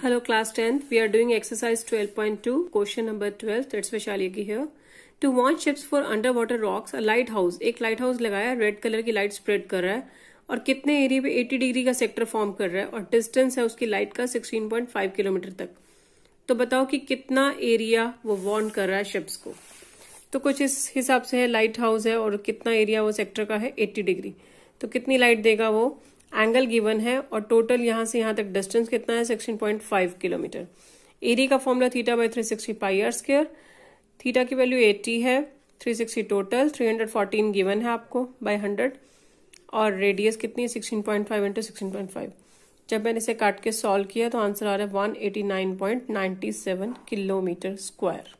Hello class 10th. We are doing exercise 12.2 question number की That's two here. Ships for under water rocks a light house एक light house लगाया red colour की light spread कर रहा है और कितने एरिया पे 80 डिग्री का सेक्टर फॉर्म कर रहा है और डिस्टेंस है उसकी लाइट का 16.5 किलोमीटर तक तो बताओ कि कितना एरिया वो वॉन्ट कर रहा है शिप्स को तो कुछ इस हिसाब से है लाइट हाउस है और कितना एरिया वो सेक्टर का है एट्टी डिग्री तो कितनी लाइट देगा वो एंगल गिवन है और टोटल यहाँ से यहाँ तक डिस्टेंस कितना है sixteen point five kilometre area का formula theta by three sixty pi r square theta की वैल्यू एट्टी है three sixty total three hundred fourteen given है आपको बाई हंड्रेड और रेडियस कितनी है sixteen point five into sixteen point five जब मैंने इसे काट के सॉल्व किया तो आंसर आ रहा है one eighty nine point ninety seven kilometre square